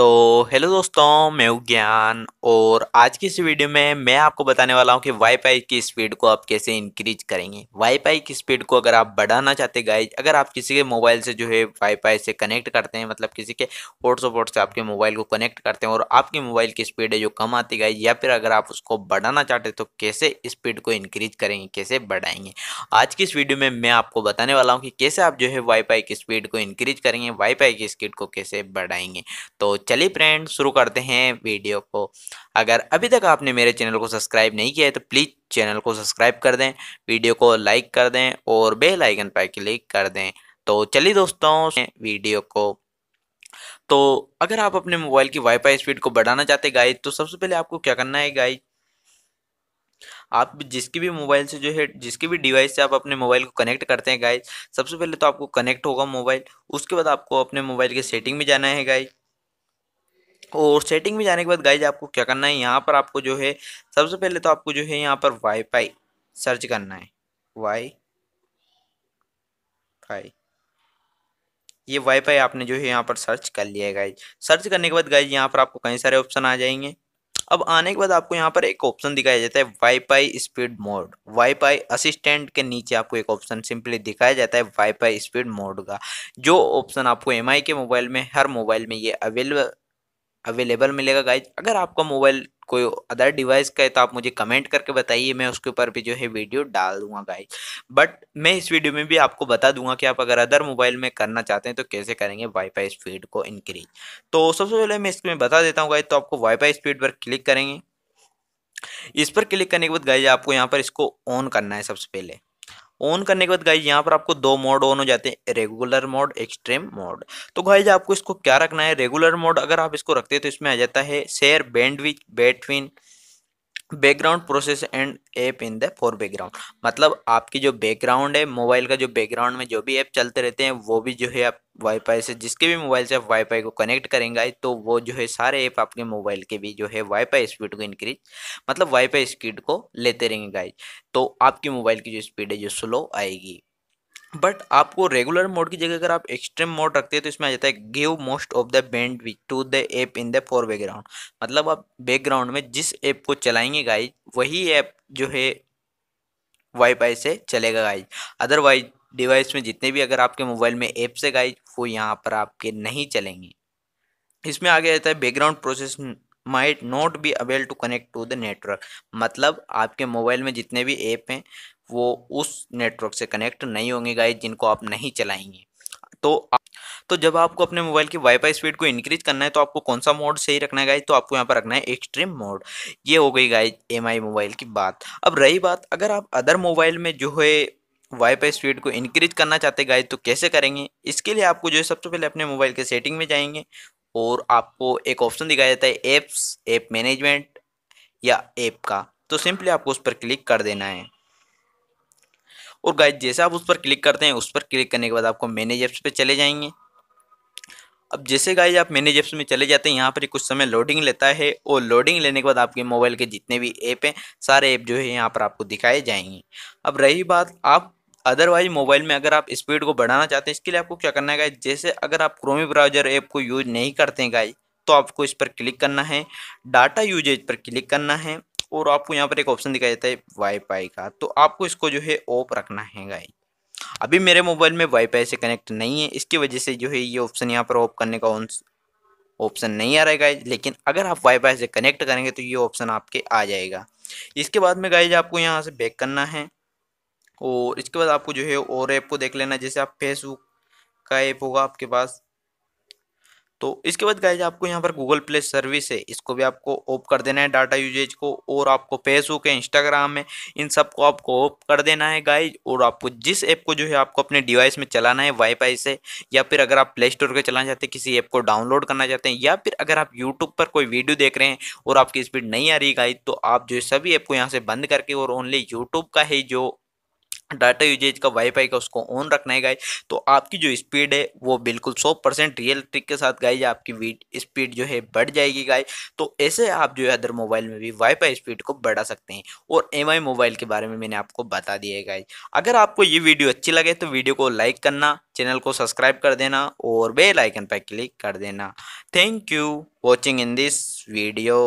तो हेलो दोस्तों मैं हूँ ज्ञान और आज की इस वीडियो में मैं आपको बताने वाला हूँ कि वाईफाई की स्पीड को आप कैसे इंक्रीज करेंगे वाईफाई की स्पीड को अगर आप बढ़ाना चाहते गाइज अगर आप किसी के मोबाइल से जो है वाईफाई से कनेक्ट करते हैं मतलब किसी के हॉटसपॉट से आपके मोबाइल को कनेक्ट करते हैं और आपके मोबाइल की स्पीड है जो कम आती गाइज या फिर अगर आप उसको बढ़ाना चाहते तो कैसे स्पीड को इंक्रीज करेंगे कैसे बढ़ाएंगे आज की इस वीडियो में मैं आपको बताने वाला हूँ कि कैसे आप जो है वाईफाई की स्पीड को इंक्रीज करेंगे वाईफाई की स्पीड को कैसे बढ़ाएंगे तो चलिए फ्रेंड शुरू करते हैं वीडियो को अगर अभी तक आपने मेरे चैनल को सब्सक्राइब नहीं किया है तो प्लीज़ चैनल को सब्सक्राइब कर दें वीडियो को लाइक कर दें और बेल आइकन पर क्लिक कर दें तो चलिए दोस्तों वीडियो को तो अगर आप अपने मोबाइल की वाईफाई स्पीड को बढ़ाना चाहते हैं गाइज तो सबसे पहले आपको क्या करना है गाइज आप जिसकी भी मोबाइल से जो है जिसकी भी डिवाइस से आप अपने मोबाइल को कनेक्ट करते हैं गाइज सबसे पहले तो आपको कनेक्ट होगा मोबाइल उसके बाद आपको अपने मोबाइल के सेटिंग में जाना है गाइज और सेटिंग में जाने के बाद गाइज आपको क्या करना है यहाँ पर आपको जो है सबसे पहले तो आपको जो है यहाँ पर वाईफाई सर्च करना है वाई फाई ये वाईफाई आपने जो है यहाँ पर सर्च कर लिया है गाइज सर्च करने के बाद गाइज यहाँ पर आपको कई सारे ऑप्शन आ जाएंगे अब आने के बाद आपको यहाँ पर एक ऑप्शन दिखाया जाता है WiFi speed mode WiFi assistant के नीचे आपको एक ऑप्शन सिंपली दिखाया जाता है वाईफाई स्पीड मोड का जो ऑप्शन आपको एम के मोबाइल में हर मोबाइल में ये अवेलेबल अवेलेबल मिलेगा गाइज अगर आपका मोबाइल कोई अदर डिवाइस का है तो आप मुझे कमेंट करके बताइए मैं उसके ऊपर भी जो है वीडियो डाल दूंगा गाइज बट मैं इस वीडियो में भी आपको बता दूंगा कि आप अगर अदर मोबाइल में करना चाहते हैं तो कैसे करेंगे वाईफाई स्पीड को इंक्रीज तो सबसे पहले मैं इसमें बता देता हूँ गाइज तो आपको वाईफाई स्पीड पर क्लिक करेंगे इस पर क्लिक करने के बाद गाइज आपको यहाँ पर इसको ऑन करना है सबसे पहले ऑन करने के बाद गाइज यहाँ पर आपको दो मोड ऑन हो जाते हैं रेगुलर मोड एक्सट्रीम मोड तो गाइज आपको इसको क्या रखना है रेगुलर मोड अगर आप इसको रखते हैं तो इसमें आ जाता है शेयर बैंडविच बैटविन background process and app in the fore background मतलब आपकी जो बैकग्राउंड है मोबाइल का जो बैकग्राउंड में जो भी ऐप चलते रहते हैं वो भी जो है आप वाईफाई से जिसके भी मोबाइल से आप वाईफाई को कनेक्ट करेंगे तो वो जो है सारे ऐप आपके मोबाइल के भी जो है वाईफाई स्पीड को इंक्रीज मतलब वाईफाई स्पीड को लेते रहेंगे गाइज तो आपकी मोबाइल की जो स्पीड है जो स्लो आएगी बट आपको रेगुलर मोड की जगह अगर आप एक्सट्रीम मोड रखते हैं तो इसमें आ जाता है give most of the band to the app in the fore background मतलब आप बैकग्राउंड में जिस ऐप को चलाएंगे गाइज वही ऐप जो है वाईफाई से चलेगा गाइज अदरवाइज डिवाइस में जितने भी अगर आपके मोबाइल में ऐप्स है गाइज वो यहाँ पर आपके नहीं चलेंगे इसमें आगे जाता है background process might not be able to connect to the network मतलब आपके मोबाइल में जितने भी ऐप हैं वो उस नेटवर्क से कनेक्ट नहीं होंगे गाइज जिनको आप नहीं चलाएंगे तो तो जब आपको अपने मोबाइल की वाईफाई स्पीड को इंक्रीज करना है तो आपको कौन सा मोड सही रखना है गाइज तो आपको यहाँ पर रखना है एक्सट्रीम मोड ये हो गई गाइज एम मोबाइल की बात अब रही बात अगर आप अदर मोबाइल में जो है वाईफाई स्पीड को इंक्रीज करना चाहते गाइज तो कैसे करेंगे इसके लिए आपको जो है सबसे पहले अपने मोबाइल के सेटिंग में जाएंगे और आपको एक ऑप्शन दिखाया जाता है एप्स ऐप मैनेजमेंट या ऐप का तो सिंपली आपको उस पर क्लिक कर देना है और गाइज जैसे आप उस पर क्लिक करते हैं उस पर क्लिक करने के बाद आपको मैनेज ऐप्स पे चले जाएंगे अब जैसे गाइज आप मैनेज ऐप्स में चले जाते हैं यहाँ पर कुछ समय लोडिंग लेता है और लोडिंग लेने के बाद आपके मोबाइल के जितने भी ऐप हैं सारे ऐप जो है यहाँ पर आपको दिखाए जाएंगे अब रही बात आप अदरवाइज मोबाइल में अगर आप स्पीड को बढ़ाना चाहते हैं इसके लिए आपको क्या करना है गाइज जैसे अगर आप क्रोमी ब्राउजर ऐप को यूज नहीं करते हैं गाइज तो आपको इस पर क्लिक करना है डाटा यूजेज पर क्लिक करना है और आपको यहाँ पर एक ऑप्शन दिखाई देता है वाईफाई का तो आपको इसको जो है ऑफ रखना है गाइज अभी मेरे मोबाइल में वाईफाई से कनेक्ट नहीं है इसकी वजह से जो है ये ऑप्शन यहाँ पर ऑफ करने का ऑप्शन नहीं आ रहा है गाइज लेकिन अगर आप वाईफाई से कनेक्ट करेंगे तो ये ऑप्शन आपके आ जाएगा इसके बाद में गाइज आपको यहाँ से बैक करना है और इसके बाद आपको जो है और ऐप को देख लेना जैसे आप फेसबुक का ऐप होगा आपके पास तो इसके बाद गाइज आपको यहाँ पर गूगल प्ले सर्विस है इसको भी आपको ऑफ कर देना है डाटा यूजेज को और आपको फेसबुक है इंस्टाग्राम है इन सब को आपको ऑफ कर देना है गाइज और आपको जिस ऐप को जो है आपको अपने डिवाइस में चलाना है वाईफाई से या फिर अगर आप प्ले स्टोर पर चलाना चाहते हैं किसी ऐप को डाउनलोड करना चाहते हैं या फिर अगर आप यूट्यूब पर कोई वीडियो देख रहे हैं और आपकी स्पीड नहीं आ रही गाइज तो आप जो है सभी ऐप को यहाँ से बंद करके और ओनली यूट्यूब का ही जो डाटा यूजेज का वाईफाई का उसको ऑन रखना है गाइज तो आपकी जो स्पीड है वो बिल्कुल 100 परसेंट रियल ट्रिक के साथ गाइज आपकी स्पीड जो है बढ़ जाएगी गाइज तो ऐसे आप जो है अदर मोबाइल में भी वाईफाई स्पीड को बढ़ा सकते हैं और एम मोबाइल के बारे में मैंने आपको बता दिया है गाइज अगर आपको ये वीडियो अच्छी लगे तो वीडियो को लाइक करना चैनल को सब्सक्राइब कर देना और बेल आइकन पर क्लिक कर देना thank you watching in this video